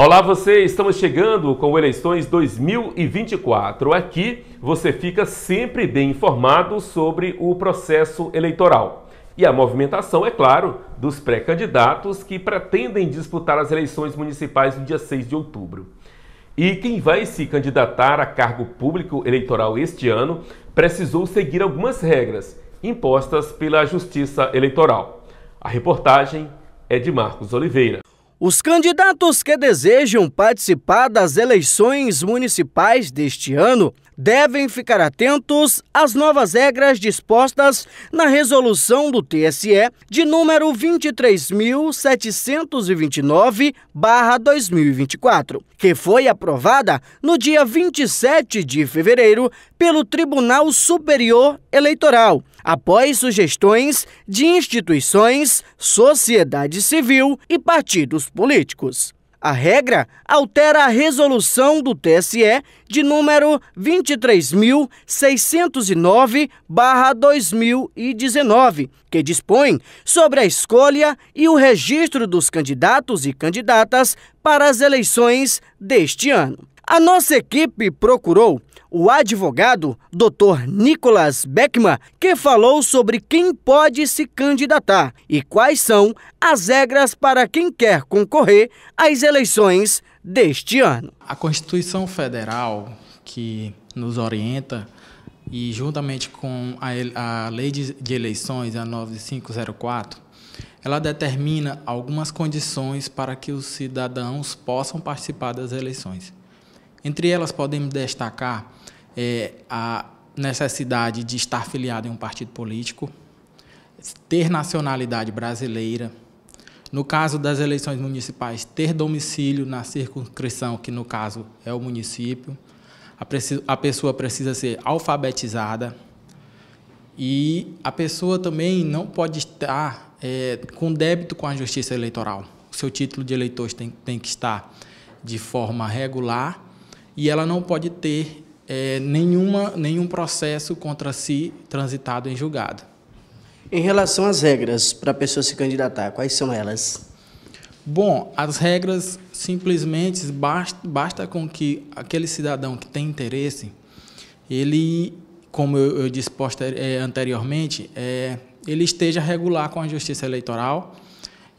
Olá você, estamos chegando com eleições 2024. Aqui você fica sempre bem informado sobre o processo eleitoral. E a movimentação, é claro, dos pré-candidatos que pretendem disputar as eleições municipais no dia 6 de outubro. E quem vai se candidatar a cargo público eleitoral este ano precisou seguir algumas regras impostas pela Justiça Eleitoral. A reportagem é de Marcos Oliveira. Os candidatos que desejam participar das eleições municipais deste ano devem ficar atentos às novas regras dispostas na resolução do TSE de número 23.729/2024, que foi aprovada no dia 27 de fevereiro pelo Tribunal Superior Eleitoral, após sugestões de instituições, sociedade civil e partidos políticos. A regra altera a resolução do TSE de número 23.609-2019, que dispõe sobre a escolha e o registro dos candidatos e candidatas para as eleições deste ano. A nossa equipe procurou o advogado Dr. Nicolas Beckman, que falou sobre quem pode se candidatar e quais são as regras para quem quer concorrer às eleições deste ano. A Constituição Federal que nos orienta e juntamente com a, a Lei de, de Eleições, a 9504, ela determina algumas condições para que os cidadãos possam participar das eleições. Entre elas, podemos destacar é, a necessidade de estar filiado em um partido político, ter nacionalidade brasileira, no caso das eleições municipais, ter domicílio na circunscrição, que no caso é o município, a, a pessoa precisa ser alfabetizada e a pessoa também não pode estar é, com débito com a justiça eleitoral. O seu título de eleitor tem, tem que estar de forma regular e ela não pode ter é, nenhuma, nenhum processo contra si transitado em julgado. Em relação às regras para a pessoa se candidatar, quais são elas? Bom, as regras simplesmente basta, basta com que aquele cidadão que tem interesse, ele, como eu, eu disse é, anteriormente, é, ele esteja regular com a justiça eleitoral,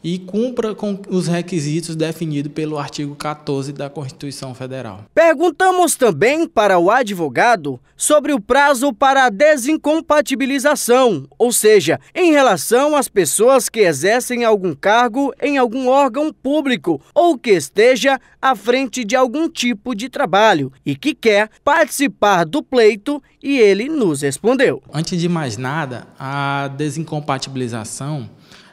e cumpra com os requisitos definidos pelo artigo 14 da Constituição Federal. Perguntamos também para o advogado sobre o prazo para a desincompatibilização, ou seja, em relação às pessoas que exercem algum cargo em algum órgão público ou que esteja à frente de algum tipo de trabalho e que quer participar do pleito e ele nos respondeu. Antes de mais nada, a desincompatibilização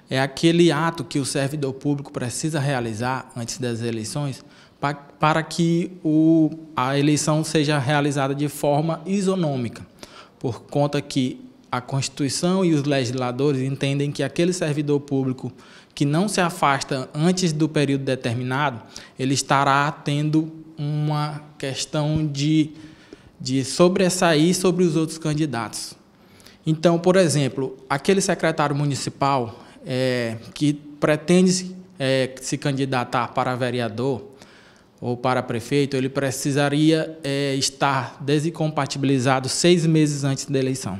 é aquele ato que o servidor público precisa realizar antes das eleições para, que o, a eleição seja realizada de forma isonômica, por conta que a Constituição e os legisladores entendem que aquele servidor público que não se afasta antes do período determinado, ele estará tendo uma questão de, de sobressair sobre os outros candidatos. Então, por exemplo, aquele secretário municipal é, que pretende é, se candidatar para vereador ou para prefeito, ele precisaria é, estar descompatibilizado seis meses antes da eleição.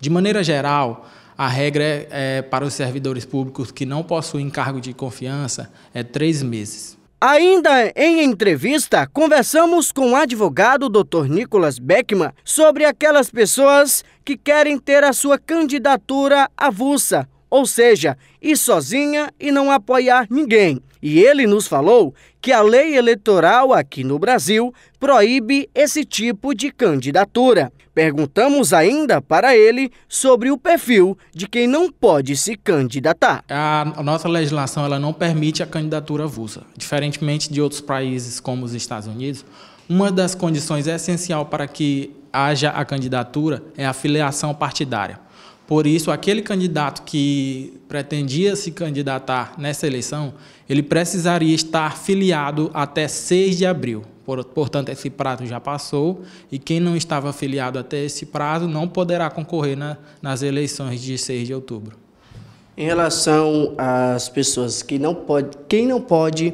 De maneira geral, a regra é, é, para os servidores públicos que não possuem cargo de confiança é três meses. Ainda em entrevista, conversamos com o advogado Dr. Nicolas Beckman sobre aquelas pessoas que querem ter a sua candidatura avulsa ou seja, ir sozinha e não apoiar ninguém. E ele nos falou que a lei eleitoral aqui no Brasil proíbe esse tipo de candidatura. Perguntamos ainda para ele sobre o perfil de quem não pode se candidatar. A nossa legislação ela não permite a candidatura avulsa. Diferentemente de outros países como os Estados Unidos, uma das condições essencial para que haja a candidatura é a filiação partidária. Por isso, aquele candidato que pretendia se candidatar nessa eleição, ele precisaria estar filiado até 6 de abril. Portanto, esse prazo já passou e quem não estava filiado até esse prazo não poderá concorrer na, nas eleições de 6 de outubro. Em relação às pessoas que não pode, quem não pode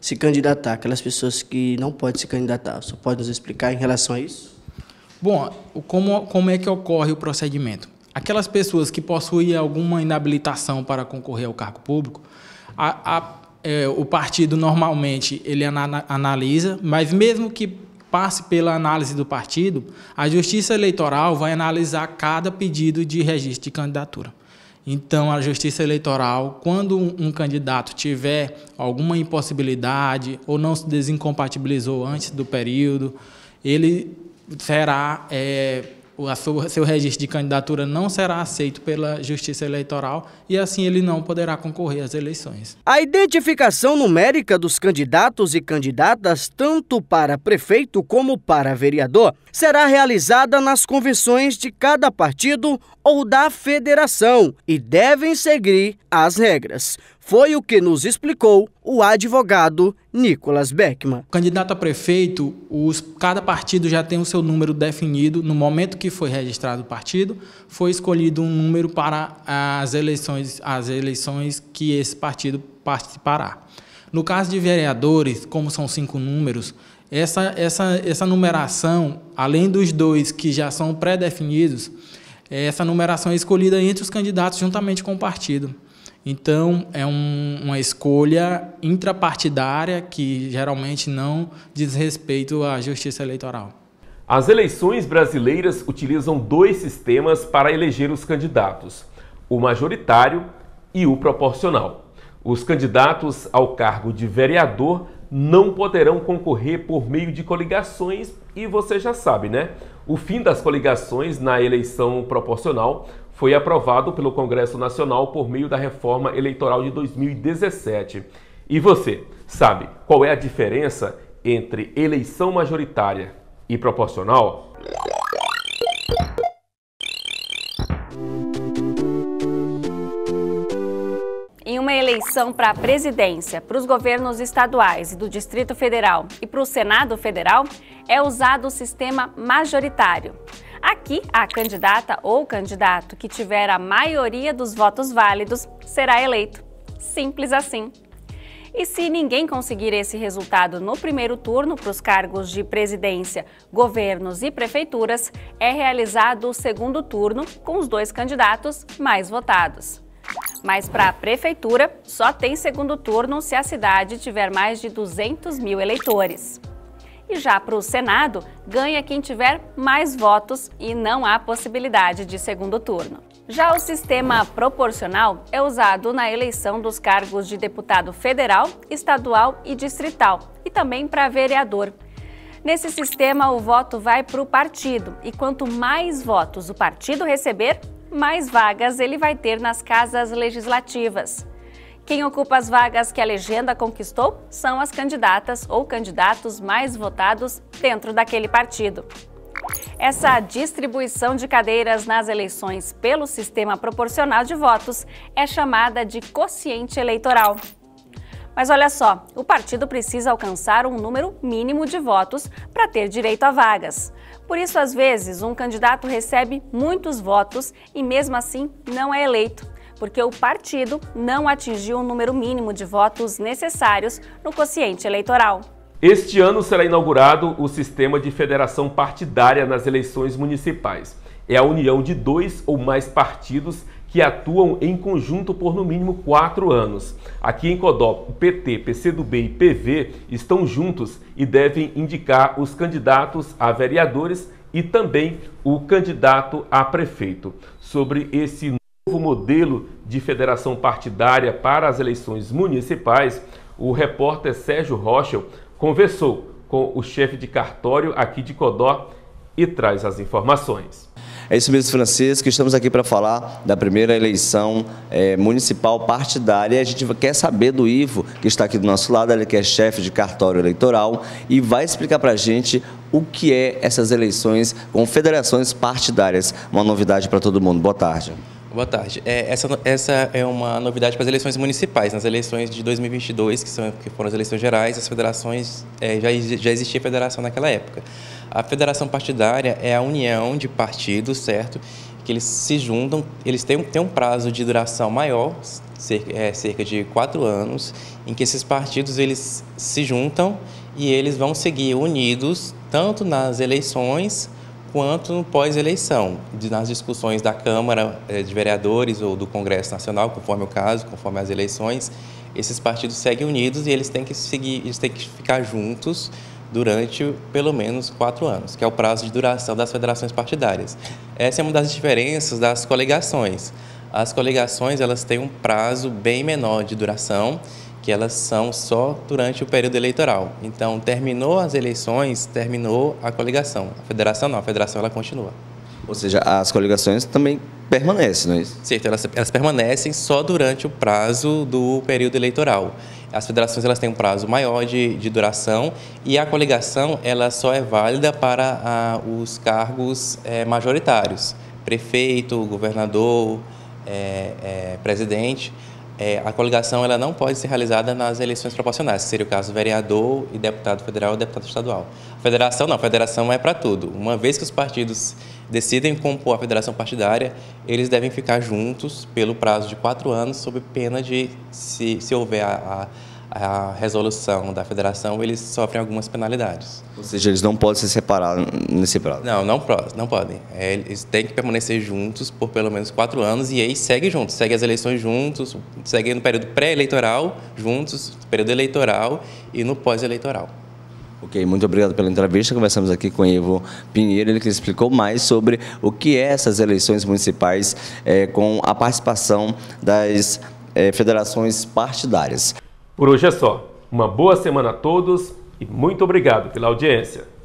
se candidatar, aquelas pessoas que não podem se candidatar, você pode nos explicar em relação a isso? Bom, como, como é que ocorre o procedimento? aquelas pessoas que possuem alguma inabilitação para concorrer ao cargo público, a, a, é, o partido normalmente ele analisa, mas mesmo que passe pela análise do partido, a Justiça Eleitoral vai analisar cada pedido de registro de candidatura. Então, a Justiça Eleitoral, quando um candidato tiver alguma impossibilidade ou não se desincompatibilizou antes do período, ele será é, o seu registro de candidatura não será aceito pela Justiça Eleitoral e assim ele não poderá concorrer às eleições. A identificação numérica dos candidatos e candidatas, tanto para prefeito como para vereador, será realizada nas convenções de cada partido ou da federação e devem seguir as regras. Foi o que nos explicou o advogado Nicolas Beckman. Candidato a prefeito, os, cada partido já tem o seu número definido. No momento que foi registrado o partido, foi escolhido um número para as eleições, as eleições que esse partido participará. No caso de vereadores, como são cinco números, essa, essa, essa numeração, além dos dois que já são pré-definidos, essa numeração é escolhida entre os candidatos juntamente com o partido. Então, é um, uma escolha intrapartidária que geralmente não diz respeito à justiça eleitoral. As eleições brasileiras utilizam dois sistemas para eleger os candidatos: o majoritário e o proporcional. Os candidatos ao cargo de vereador não poderão concorrer por meio de coligações e você já sabe, né? O fim das coligações na eleição proporcional foi aprovado pelo Congresso Nacional por meio da reforma eleitoral de 2017. E você sabe qual é a diferença entre eleição majoritária e proporcional? Em uma eleição para a presidência, para os governos estaduais e do Distrito Federal e para o Senado Federal, é usado o sistema majoritário. Aqui, a candidata ou candidato que tiver a maioria dos votos válidos será eleito. Simples assim. E se ninguém conseguir esse resultado no primeiro turno para os cargos de presidência, governos e prefeituras, é realizado o segundo turno com os dois candidatos mais votados. Mas para a prefeitura, só tem segundo turno se a cidade tiver mais de 200 mil eleitores. E já para o Senado, ganha quem tiver mais votos e não há possibilidade de segundo turno. Já o sistema proporcional é usado na eleição dos cargos de deputado federal, estadual e distrital, e também para vereador. Nesse sistema, o voto vai para o partido, e quanto mais votos o partido receber, mais vagas ele vai ter nas casas legislativas. Quem ocupa as vagas que a legenda conquistou são as candidatas ou candidatos mais votados dentro daquele partido. Essa distribuição de cadeiras nas eleições pelo sistema proporcional de votos é chamada de quociente eleitoral. Mas olha só, o partido precisa alcançar um número mínimo de votos para ter direito a vagas. Por isso, às vezes, um candidato recebe muitos votos e, mesmo assim, não é eleito porque o partido não atingiu o número mínimo de votos necessários no quociente eleitoral. Este ano será inaugurado o sistema de federação partidária nas eleições municipais. É a união de dois ou mais partidos que atuam em conjunto por no mínimo quatro anos. Aqui em Codó, o PT, PCdoB e PV estão juntos e devem indicar os candidatos a vereadores e também o candidato a prefeito. Sobre esse novo modelo de federação partidária para as eleições municipais, o repórter Sérgio Rochel conversou com o chefe de cartório aqui de Codó e traz as informações. É isso mesmo, Francisco. Estamos aqui para falar da primeira eleição é, municipal partidária. a gente quer saber do Ivo, que está aqui do nosso lado, ele que é chefe de cartório eleitoral, e vai explicar para a gente o que é essas eleições com federações partidárias. Uma novidade para todo mundo. Boa tarde. Boa tarde. É, essa, essa é uma novidade para as eleições municipais. Nas eleições de 2022, que, são, que foram as eleições gerais, as federações, é, já, já existia federação naquela época. A federação partidária é a união de partidos, certo? Que eles se juntam, eles têm, têm um prazo de duração maior, cerca, é, cerca de quatro anos, em que esses partidos eles se juntam e eles vão seguir unidos tanto nas eleições quanto no pós-eleição, nas discussões da Câmara eh, de Vereadores ou do Congresso Nacional, conforme o caso, conforme as eleições, esses partidos seguem unidos e eles têm que seguir, eles têm que ficar juntos durante pelo menos quatro anos, que é o prazo de duração das federações partidárias. Essa é uma das diferenças das coligações. As coligações elas têm um prazo bem menor de duração que elas são só durante o período eleitoral. Então, terminou as eleições, terminou a coligação. A federação não, a federação ela continua. Ou seja, as coligações também permanecem, não é isso? Certo, elas, elas permanecem só durante o prazo do período eleitoral. As federações elas têm um prazo maior de, de duração e a coligação ela só é válida para os cargos eh, majoritários, prefeito, governador, eh, eh, presidente é, a coligação ela não pode ser realizada nas eleições proporcionais, seria o caso vereador e deputado federal ou deputado estadual. A federação não, a federação é para tudo. Uma vez que os partidos decidem compor a federação partidária, eles devem ficar juntos pelo prazo de quatro anos, sob pena de, se, se houver a, a a resolução da federação, eles sofrem algumas penalidades. Ou seja, eles não podem se separar nesse prazo? Não, não, não podem. É, eles têm que permanecer juntos por pelo menos quatro anos e aí segue juntos, segue as eleições juntos, segue no período pré-eleitoral juntos, período eleitoral e no pós-eleitoral. Ok, muito obrigado pela entrevista. Conversamos aqui com Ivo Pinheiro, ele que explicou mais sobre o que é essas eleições municipais é, com a participação das é, federações partidárias. Por hoje é só. Uma boa semana a todos e muito obrigado pela audiência.